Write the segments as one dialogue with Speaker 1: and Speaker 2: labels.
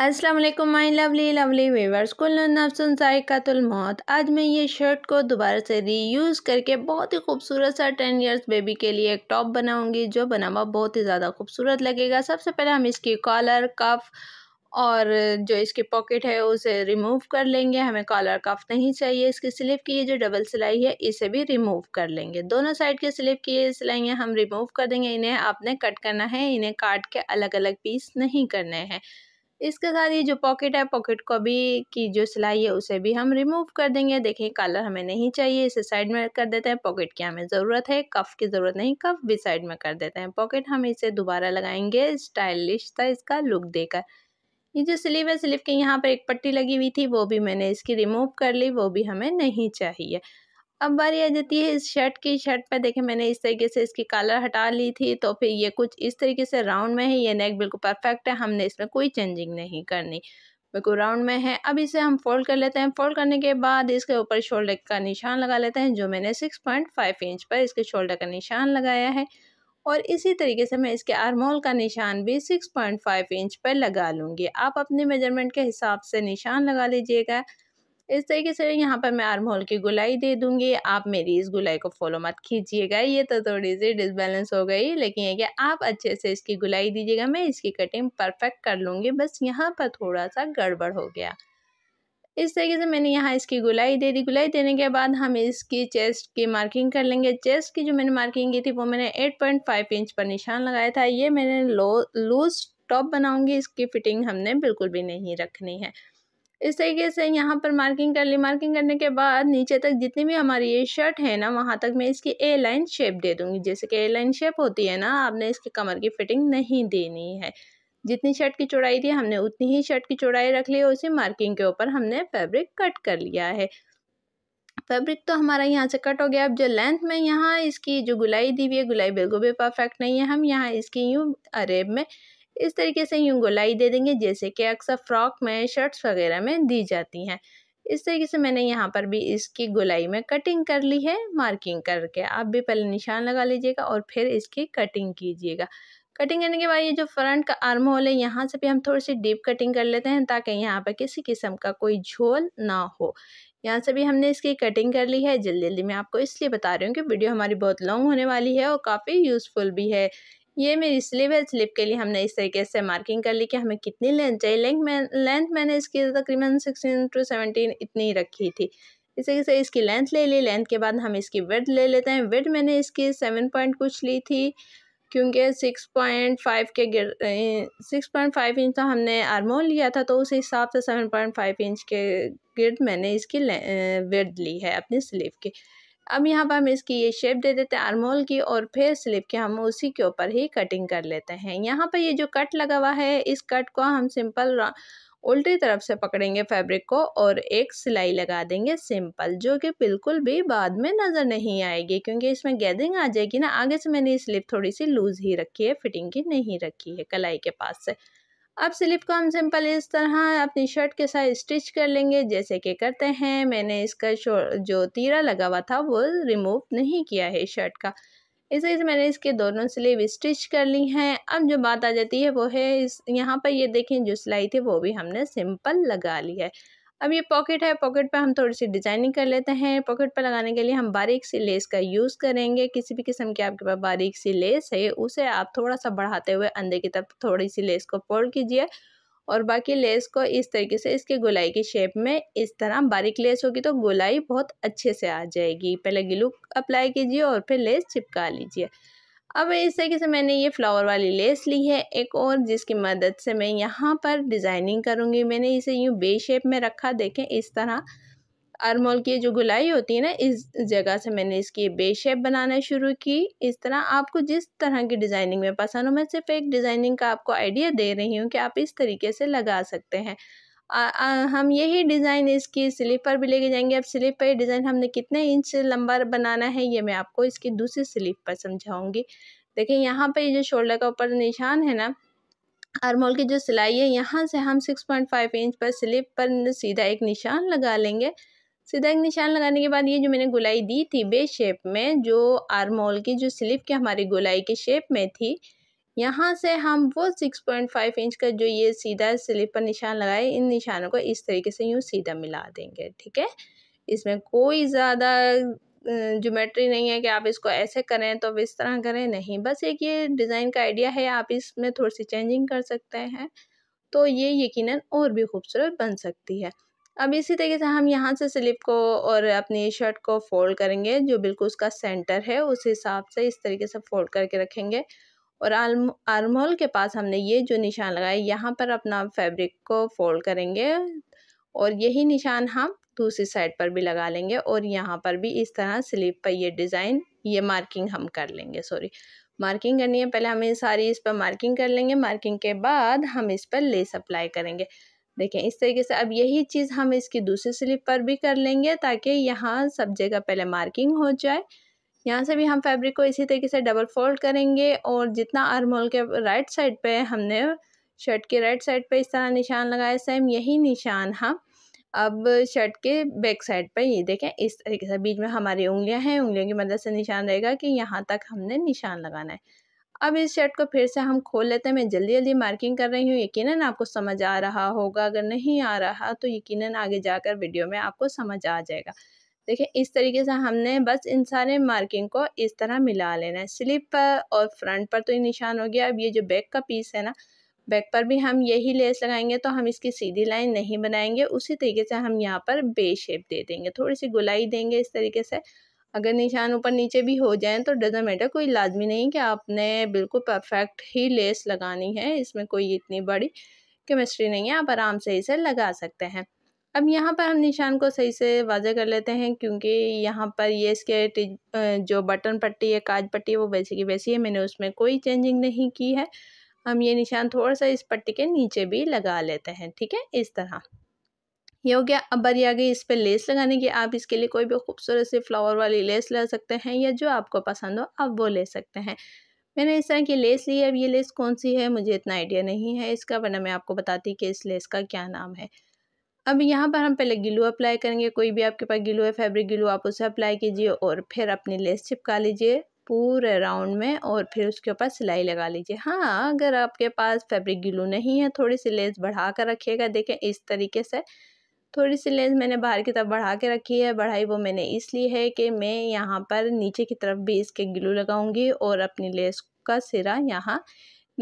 Speaker 1: वालेकुम my lovely lovely weavers कुल नफसन मौत आज मैं ये शर्ट को दोबारा से रीयूज़ करके बहुत ही खूबसूरत सा टेन इयर्स बेबी के लिए एक टॉप बनाऊंगी जो बनावा बहुत ही ज़्यादा खूबसूरत लगेगा सबसे पहले हम इसकी कॉलर कफ और जो इसकी पॉकेट है उसे रिमूव कर लेंगे हमें कॉलर कफ नहीं चाहिए इसकी स्लीव की ये जो डबल सिलाई है इसे भी रिमूव कर लेंगे दोनों साइड के स्लीव की ये सिलाइयाँ हम रिमूव कर देंगे इन्हें आपने कट करना है इन्हें काट के अलग अलग पीस नहीं करने हैं इसके साथ ये जो पॉकेट है पॉकेट को भी की जो सिलाई है उसे भी हम रिमूव कर देंगे देखें कलर हमें नहीं चाहिए इसे साइड में कर देते हैं पॉकेट की हमें ज़रूरत है कफ की ज़रूरत नहीं कफ भी साइड में कर देते हैं पॉकेट हम इसे दोबारा लगाएंगे स्टाइलिश था इसका लुक देकर ये जो स्लीव है स्लीव के यहाँ पर एक पट्टी लगी हुई थी वो भी मैंने इसकी रिमूव कर ली वो भी हमें नहीं चाहिए अब बारी आ जाती है इस शर्ट की शर्ट पे देखें मैंने इस तरीके से इसकी कलर हटा ली थी तो फिर ये कुछ इस तरीके से राउंड में है ये नेक बिल्कुल परफेक्ट है हमने इसमें कोई चेंजिंग नहीं करनी बिल्कुल राउंड में है अब इसे हम फोल्ड कर लेते हैं फोल्ड करने के बाद इसके ऊपर शोल्डर का निशान लगा लेते हैं जो मैंने सिक्स पॉइंट फाइव इंच पर इसके शोल्डर का निशान लगाया है और इसी तरीके से मैं इसके आर्मोल का निशान भी सिक्स पॉइंट फाइव इंच पर लगा लूँगी आप अपने मेजरमेंट के हिसाब से निशान लगा लीजिएगा इस तरीके से यहाँ पर मैं आर्म होल की गुलाई दे दूँगी आप मेरी इस गुलाई को फॉलो मत कीजिएगा ये तो थोड़ी सी डिसबैलेंस हो गई लेकिन ये कि आप अच्छे से इसकी गुलाई दीजिएगा मैं इसकी कटिंग परफेक्ट कर लूँगी बस यहाँ पर थोड़ा सा गड़बड़ हो गया इस तरीके से मैंने यहाँ इसकी गुलाई दे दी गुलाई देने के बाद हम इसकी चेस्ट की मार्किंग कर लेंगे चेस्ट की जो मैंने मार्किंग की थी वो मैंने एट पॉइंट फाइव इंच पर निशान लगाया था ये मैंने लो लूज़ टॉप बनाऊंगी इसकी फिटिंग हमने बिल्कुल भी नहीं रखनी है इस तरीके से यहाँ पर मार्किंग कर ली मार्किंग करने के बाद नीचे तक जितनी भी हमारी ये शर्ट है ना वहाँ तक मैं इसकी ए लाइन शेप दे दूँगी जैसे कि ए लाइन शेप होती है ना आपने इसके कमर की फिटिंग नहीं देनी है जितनी शर्ट की चौड़ाई थी हमने उतनी ही शर्ट की चौड़ाई रख ली और उसी मार्किंग के ऊपर हमने फैब्रिक कट कर लिया है फैब्रिक तो हमारा यहाँ से कट हो गया अब जो लेंथ में यहाँ इसकी जो गुलाई दी हुई है गुलाई बिल्कुल भी परफेक्ट नहीं है हम यहाँ इसकी यूँ अरेब में इस तरीके से यूँ गोलाई दे देंगे जैसे कि अक्सर फ्रॉक में शर्ट्स वगैरह में दी जाती हैं इस तरीके से मैंने यहाँ पर भी इसकी गोलाई में कटिंग कर ली है मार्किंग करके आप भी पहले निशान लगा लीजिएगा और फिर इसकी कटिंग कीजिएगा कटिंग करने के बाद ये जो फ्रंट का आर्म होल है यहाँ से भी हम थोड़ी सी डीप कटिंग कर लेते हैं ताकि यहाँ पर किसी किस्म का कोई झोल ना हो यहाँ से भी हमने इसकी कटिंग कर ली है जल्दी जल्दी मैं आपको इसलिए बता रही हूँ कि वीडियो हमारी बहुत लॉन्ग होने वाली है और काफ़ी यूज़फुल भी है ये मेरी स्लीव है स्लीव के लिए हमने इस तरीके से मार्किंग कर ली कि हमें कितनी लेंथ चाहिए लेंथ मैं लेंथ मैंने इसकी तकरीबन सिक्सटीन टू सेवनटीन इतनी रखी थी इस तरीके से इसकी लेंथ ले ली लेंथ के बाद हम इसकी वेड ले लेते हैं वेड मैंने इसकी सेवन पॉइंट कुछ ली थी क्योंकि सिक्स पॉइंट फाइव के गिर सिक्स पॉइंट फाइव इंच तो हमने आर्मोल लिया था तो उस हिसाब से सेवन पॉइंट फाइव इंच के गिर्द मैंने इसकी वेड ली है अपनी स्लीव की अब यहाँ पर हम इसकी ये शेप दे देते हैं आरमोल की और फिर स्लिप के हम उसी के ऊपर ही कटिंग कर लेते हैं यहाँ पर ये जो कट लगा हुआ है इस कट को हम सिंपल उल्टी तरफ से पकड़ेंगे फैब्रिक को और एक सिलाई लगा देंगे सिंपल जो कि बिल्कुल भी बाद में नज़र नहीं आएगी क्योंकि इसमें गैदिंग आ जाएगी ना आगे से मैंने स्लिप थोड़ी सी लूज़ ही रखी है फिटिंग की नहीं रखी है कलाई के पास से अब स्लिप को हम सिंपल इस तरह अपनी शर्ट के साथ स्टिच कर लेंगे जैसे कि करते हैं मैंने इसका जो तीरा लगा हुआ था वो रिमूव नहीं किया है शर्ट का इसी से मैंने इसके दोनों स्लीव स्टिच कर ली हैं अब जो बात आ जाती है वो है इस यहाँ पर ये देखें जो सिलाई थी वो भी हमने सिंपल लगा ली है अब ये पॉकेट है पॉकेट पर हम थोड़ी सी डिजाइनिंग कर लेते हैं पॉकेट पर लगाने के लिए हम बारीक सी लेस का यूज़ करेंगे किसी भी किस्म की आपके पास बारीक सी लेस है उसे आप थोड़ा सा बढ़ाते हुए अंदर की तरफ थोड़ी सी लेस को फोल्ड कीजिए और बाकी लेस को इस तरीके से इसके गोलाई की शेप में इस तरह बारीक लेस होगी तो गोलाई बहुत अच्छे से आ जाएगी पहले ग्लू अप्लाई कीजिए और फिर लेस चिपका लीजिए अब इस तरीके से मैंने ये फ्लावर वाली लेस ली है एक और जिसकी मदद से मैं यहाँ पर डिज़ाइनिंग करूँगी मैंने इसे यूँ बे शेप में रखा देखें इस तरह अरमोल की जो गुलाई होती है ना इस जगह से मैंने इसकी बे शेप बनाना शुरू की इस तरह आपको जिस तरह की डिज़ाइनिंग में पसंद हो मैं सिर्फ एक डिज़ाइनिंग का आपको आइडिया दे रही हूँ कि आप इस तरीके से लगा सकते हैं हम यही डिज़ाइन इसकी स्लीप पर भी लेके जाएंगे अब स्लीप पर डिज़ाइन हमने कितने इंच लंबा बनाना है ये मैं आपको इसकी दूसरी स्लीप पर समझाऊंगी देखिए यहाँ पर ये जो शोल्डर का ऊपर निशान है ना अरमोल की जो सिलाई है यहाँ से हम सिक्स पॉइंट फाइव इंच पर स्लीप पर सीधा एक निशान लगा लेंगे सीधा एक निशान लगाने के बाद ये जो मैंने गुलाई दी थी बे शेप में जो आरमोल की जो स्लीप की हमारी गुलाई के शेप में थी यहाँ से हम वो सिक्स पॉइंट फाइव इंच का जो ये सीधा स्लिप पर निशान लगाए इन निशानों को इस तरीके से यूँ सीधा मिला देंगे ठीक है इसमें कोई ज़्यादा ज्योमेट्री नहीं है कि आप इसको ऐसे करें तो इस तरह करें नहीं बस एक ये डिज़ाइन का आइडिया है आप इसमें थोड़ी सी चेंजिंग कर सकते हैं तो ये यकीन और भी खूबसूरत बन सकती है अब इसी तरीके से हम यहाँ से स्लिप को और अपनी शर्ट को फोल्ड करेंगे जो बिल्कुल उसका सेंटर है उस हिसाब से इस तरीके से फोल्ड करके रखेंगे और आर्म आर्म के पास हमने ये जो निशान लगाया यहाँ पर अपना फैब्रिक को फोल्ड करेंगे और यही निशान हम दूसरी साइड पर भी लगा लेंगे और यहाँ पर भी इस तरह स्लीव पर ये डिज़ाइन ये मार्किंग हम कर लेंगे सॉरी मार्किंग करनी है पहले हम इस सारी इस पर मार्किंग कर लेंगे मार्किंग के बाद हम इस पर लेस अप्लाई करेंगे देखें इस तरीके से अब यही चीज़ हम इसकी दूसरी स्लिप पर भी कर लेंगे ताकि यहाँ सब जगह पहले मार्किंग हो जाए यहाँ से भी हम फैब्रिक को इसी तरीके से डबल फोल्ड करेंगे और जितना आर्म होल के राइट साइड पे हमने शर्ट के राइट साइड पे इस तरह निशान लगाया सेम यही निशान हम हाँ। अब शर्ट के बैक साइड पे ये देखें इस तरीके से बीच में हमारी उंगलियां हैं उंगलियों की मदद से निशान रहेगा कि यहाँ तक हमने निशान लगाना है अब इस शर्ट को फिर से हम खोल लेते हैं मैं जल्दी जल्दी मार्किंग कर रही हूँ यकीन आपको समझ आ रहा होगा अगर नहीं आ रहा तो यकीन आगे जाकर वीडियो में आपको समझ आ जाएगा देखिए इस तरीके से हमने बस इन सारे मार्किंग को इस तरह मिला लेना है स्लिप पर और फ्रंट पर तो ये निशान हो गया अब ये जो बैक का पीस है ना बैक पर भी हम यही लेस लगाएंगे तो हम इसकी सीधी लाइन नहीं बनाएंगे उसी तरीके से हम यहाँ पर बे शेप दे देंगे थोड़ी सी गुलाई देंगे इस तरीके से अगर निशान ऊपर नीचे भी हो जाए तो डजन मैटर कोई लाजमी नहीं कि आपने बिल्कुल परफेक्ट ही लेस लगानी है इसमें कोई इतनी बड़ी केमिस्ट्री नहीं है आप आराम से इसे लगा सकते हैं अब यहाँ पर हम निशान को सही से वाजह कर लेते हैं क्योंकि यहाँ पर ये इसके जो बटन पट्टी है काज पट्टी है वो वैसी की वैसी है मैंने उसमें कोई चेंजिंग नहीं की है हम ये निशान थोड़ा सा इस पट्टी के नीचे भी लगा लेते हैं ठीक है इस तरह ये हो गया अब बारी आ गई इस पर लेस लगाने की आप इसके लिए कोई भी खूबसूरत सी फ्लावर वाली लेस ले सकते हैं या जो आपको पसंद हो आप वो ले सकते हैं मैंने इस तरह की लेस ली है अब ये लेस कौन सी है मुझे इतना आइडिया नहीं है इसका वरना मैं आपको बताती कि इस लेस का क्या नाम है अब यहाँ पर हम पहले गिलू अप्लाई करेंगे कोई भी आपके पास गिलू है फैब्रिक गिलू आप उसे अप्लाई कीजिए और फिर अपनी लेस चिपका लीजिए पूरे राउंड में और फिर उसके ऊपर सिलाई लगा लीजिए हाँ अगर आपके पास फैब्रिक गिलू नहीं है थोड़ी सी लेस बढ़ा कर रखिएगा देखें इस तरीके से थोड़ी सी लेस मैंने बाहर की तरफ बढ़ा के रखी है बढ़ाई वो मैंने इसलिए है कि मैं यहाँ पर नीचे की तरफ भी इसके गिलू लगाऊंगी और अपनी लेस का सिरा यहाँ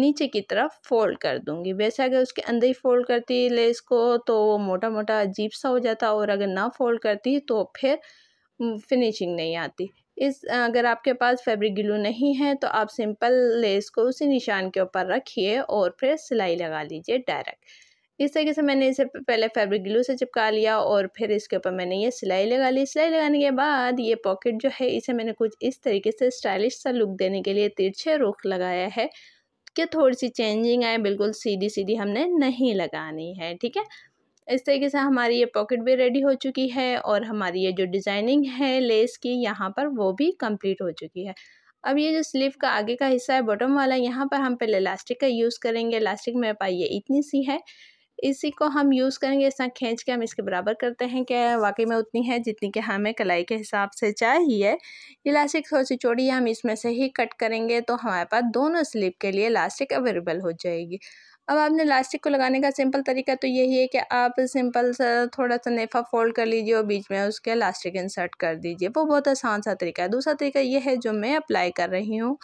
Speaker 1: नीचे की तरफ फोल्ड कर दूंगी वैसे अगर उसके अंदर ही फोल्ड करती लेस को तो वो मोटा मोटा अजीब सा हो जाता और अगर ना फोल्ड करती तो फिर फिनिशिंग नहीं आती इस अगर आपके पास फैब्रिक ग्लू नहीं है तो आप सिंपल लेस को उसी निशान के ऊपर रखिए और फिर सिलाई लगा लीजिए डायरेक्ट इस तरीके से मैंने इसे पहले फैब्रिक ग्लू से चिपका लिया और फिर इसके ऊपर मैंने ये सिलाई लगा ली सिलाई लगाने के बाद ये पॉकेट जो है इसे मैंने कुछ इस तरीके से स्टाइलिश सा लुक देने के लिए तिरछे रुख लगाया है कि थोड़ी सी चेंजिंग आए बिल्कुल सीधी सीधी हमने नहीं लगानी है ठीक है इस तरीके से हमारी ये पॉकेट भी रेडी हो चुकी है और हमारी ये जो डिज़ाइनिंग है लेस की यहाँ पर वो भी कंप्लीट हो चुकी है अब ये जो स्लीव का आगे का हिस्सा है बॉटम वाला यहाँ पर हम पहले इलास्टिक का यूज़ करेंगे इलास्टिक मेरे पास ये इतनी सी है इसी को हम यूज़ करेंगे इस तरह खींच के हम इसके बराबर करते हैं कि वाकई में उतनी है जितनी कि हमें कलाई के हिसाब से चाहिए इलास्टिक थोड़ी सी चौड़ी हम इसमें से ही कट करेंगे तो हमारे पास दोनों स्लीप के लिए इलास्टिक अवेलेबल हो जाएगी अब आपने लास्टिक को लगाने का सिंपल तरीका तो यही है कि आप सिंपल सा थोड़ा सा नेफा फोल्ड कर लीजिए और बीच में उसके लास्टिक इंसर्ट कर दीजिए वो बहुत आसान सा तरीका है दूसरा तरीका ये है जो मैं अप्लाई कर रही हूँ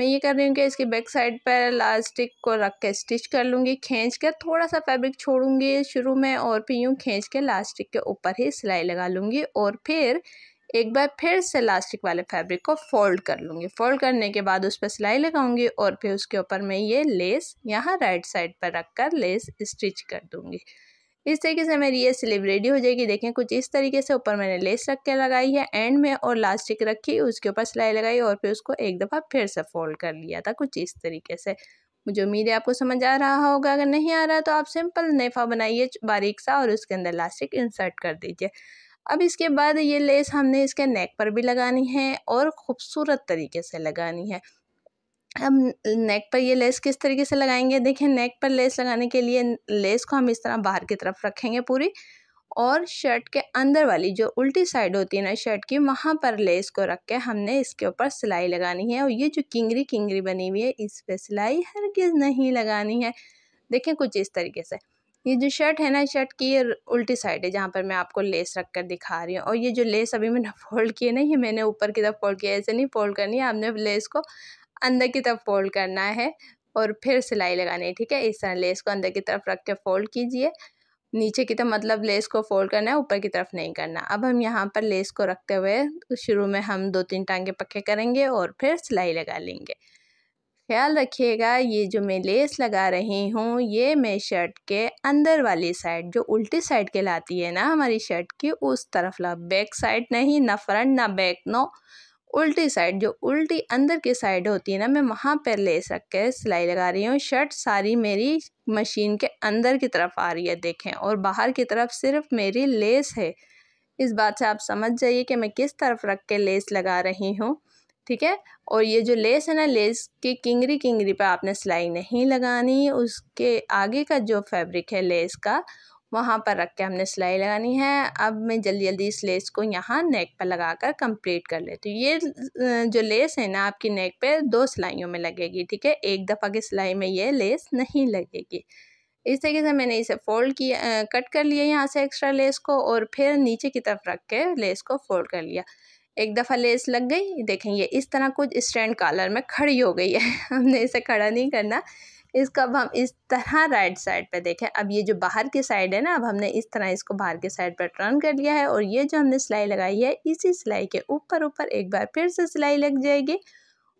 Speaker 1: मैं ये कर रही हूँ कि इसकी बैक साइड पर लास्टिक को रख के स्टिच कर लूँगी खींच कर थोड़ा सा फैब्रिक छोड़ूंगी शुरू में और फिर यूँ खींच के लास्टिक के ऊपर ही सिलाई लगा लूँगी और फिर एक बार फिर से लास्टिक वाले फैब्रिक को फोल्ड कर लूँगी फोल्ड करने के बाद उस पर सिलाई लगाऊंगी और फिर उसके ऊपर मैं ये लेस यहाँ राइट साइड पर रख कर लेस स्टिच कर दूँगी इस तरीके से मेरी ये स्लीव रेडी हो जाएगी देखें कुछ इस तरीके से ऊपर मैंने लेस रख के लगाई है एंड में और लास्टिक रखी उसके ऊपर सिलाई लगाई और फिर उसको एक दफ़ा फिर से फोल्ड कर लिया था कुछ इस तरीके से मुझे उम्मीद है आपको समझ आ रहा होगा अगर नहीं आ रहा तो आप सिंपल नेफा बनाइए बारीक सा और उसके अंदर लास्टिक इंसर्ट कर दीजिए अब इसके बाद ये लेस हमने इसके नेक पर भी लगानी है और ख़ूबसूरत तरीके से लगानी है अब नेक पर ये लेस किस तरीके से लगाएंगे देखिए नेक पर लेस लगाने के लिए लेस को हम इस तरह बाहर की तरफ रखेंगे पूरी और शर्ट के अंदर वाली जो उल्टी साइड होती है ना शर्ट की वहाँ पर लेस को रख के हमने इसके ऊपर सिलाई लगानी है और ये जो किंगरी किंगरी बनी हुई है इस पर सिलाई हरगिज़ नहीं लगानी है देखें कुछ इस तरीके से ये जो शर्ट है ना शर्ट की ये उल्टी साइड है जहाँ पर मैं आपको लेस रख कर दिखा रही हूँ और ये जो लेस अभी मैंने फोल्ड किए ना ये मैंने ऊपर की तरफ फोल्ड किया ऐसे नहीं फोल्ड करनी है आपने लेस को अंदर की तरफ फोल्ड करना है और फिर सिलाई लगानी है ठीक है इस तरह लेस को अंदर की तरफ रख के फोल्ड कीजिए नीचे की तरफ मतलब लेस को फोल्ड करना है ऊपर की तरफ नहीं करना अब हम यहाँ पर लेस को रखते हुए शुरू में हम दो तीन टांगे पक्के करेंगे और फिर सिलाई लगा लेंगे ख्याल रखिएगा ये जो मैं लेस लगा रही हूँ ये मैं शर्ट के अंदर वाली साइड जो उल्टी साइड के लाती है ना हमारी शर्ट की उस तरफ ला बैक साइड नहीं ना फ्रंट ना बैक नो उल्टी साइड जो उल्टी अंदर की साइड होती है ना मैं वहाँ पर ले सक के सिलाई लगा रही हूँ शर्ट सारी मेरी मशीन के अंदर की तरफ आ रही है देखें और बाहर की तरफ सिर्फ मेरी लेस है इस बात से आप समझ जाइए कि मैं किस तरफ रख के लेस लगा रही हूँ ठीक है और ये जो लेस है ना लेस की किंगरी किंगरी पर आपने सिलाई नहीं लगानी उसके आगे का जो फैब्रिक है लेस का वहाँ पर रख के हमने सिलाई लगानी है अब मैं जल्दी जल्दी इस लेस को यहाँ नेक पर लगा कर कंप्लीट कर लेती हूँ ये जो लेस है ना आपकी नेक पे दो सिलाइयों में लगेगी ठीक है एक दफ़ा की सिलाई में ये लेस नहीं लगेगी इस तरीके से मैंने इसे फोल्ड किया कट कर लिया यहाँ से एक्स्ट्रा लेस को और फिर नीचे की तरफ रख के लेस को फोल्ड कर लिया एक दफ़ा लेस लग गई देखें ये इस तरह कुछ स्टैंड कॉलर में खड़ी हो गई है हमने इसे खड़ा नहीं करना इसको अब हम इस तरह राइट साइड पे देखें अब ये जो बाहर की साइड है ना अब हमने इस तरह इसको बाहर के साइड पर टर्न कर लिया है और ये जो हमने सिलाई लगाई है इसी सिलाई के ऊपर ऊपर एक बार फिर से सिलाई लग जाएगी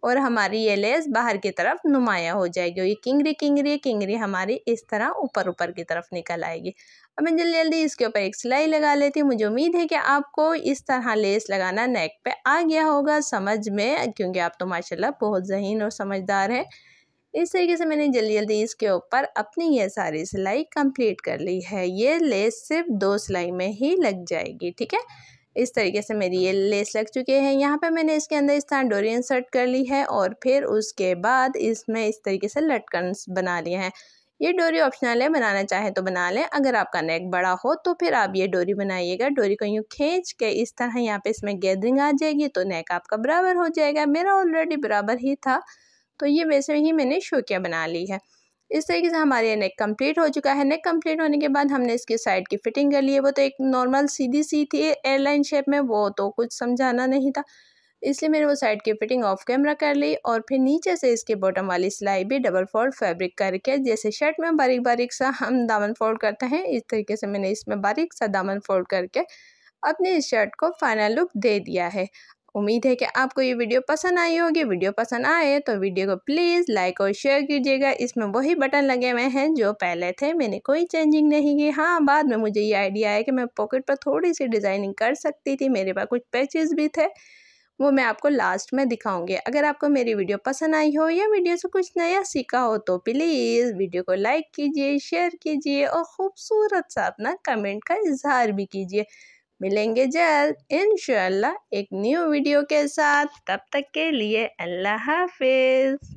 Speaker 1: और हमारी ये लेस बाहर की तरफ नुमाया हो जाएगी और ये किंगरी किंगरी किंगरी हमारी इस तरह ऊपर ऊपर की तरफ निकल आएगी अब मैं जल्दी जल्दी इसके ऊपर एक सिलाई लगा लेती हूँ मुझे उम्मीद है कि आपको इस तरह लेस लगाना नेक पे आ गया होगा समझ में क्योंकि आप तो माशाल्लाह बहुत जहीन और समझदार हैं इस तरीके से मैंने जल्दी जल्दी इसके ऊपर अपनी ये सारी सिलाई कंप्लीट कर ली है ये लेस सिर्फ दो सिलाई में ही लग जाएगी ठीक है इस तरीके से मेरी ये लेस लग चुके हैं यहाँ पे मैंने इसके अंदर इस तरह डोरी इंसर्ट कर ली है और फिर उसके बाद इसमें इस तरीके से लटकन बना लिए हैं ये डोरी ऑप्शनल है बनाना चाहे तो बना लें अगर आपका नेक बड़ा हो तो फिर आप ये डोरी बनाइएगा डोरी को यूँ खींच के इस तरह यहाँ पे इसमें गैदरिंग आ जाएगी तो नेक आपका बराबर हो जाएगा मेरा ऑलरेडी बराबर ही था तो ये वैसे ही मैंने शोकिया बना ली है इस तरीके से हमारे नेक कंप्लीट हो चुका है नेक कंप्लीट होने के बाद हमने इसके साइड की फिटिंग कर ली है वो तो एक नॉर्मल सीधी सी थी एयरलाइन शेप में वो तो कुछ समझाना नहीं था इसलिए मैंने वो साइड की फिटिंग ऑफ कैमरा कर ली और फिर नीचे से इसके बॉटम वाली सिलाई भी डबल फोल्ड फैब्रिक करके जैसे शर्ट में बारीक बारीक सा हम दामन फोल्ड करते हैं इस तरीके से मैंने इसमें बारीक सा दामन फोल्ड करके अपने इस शर्ट को फाइनल लुक दे दिया है उम्मीद है कि आपको ये वीडियो पसंद आई होगी वीडियो पसंद आए तो वीडियो को प्लीज़ लाइक और शेयर कीजिएगा इसमें वही बटन लगे हुए हैं जो पहले थे मैंने कोई चेंजिंग नहीं की हाँ बाद में मुझे ये आइडिया आया कि मैं पॉकेट पर थोड़ी सी डिज़ाइनिंग कर सकती थी मेरे पास कुछ पैचेज़ भी थे वो मैं आपको लास्ट में दिखाऊंगी अगर आपको मेरी वीडियो पसंद आई हो या वीडियो से कुछ नया सीखा हो तो प्लीज़ वीडियो को लाइक कीजिए शेयर कीजिए और ख़ूबसूरत सा अपना कमेंट का इजहार भी कीजिए मिलेंगे जल्द इन एक न्यू वीडियो के साथ तब तक के लिए अल्लाह हाफिज़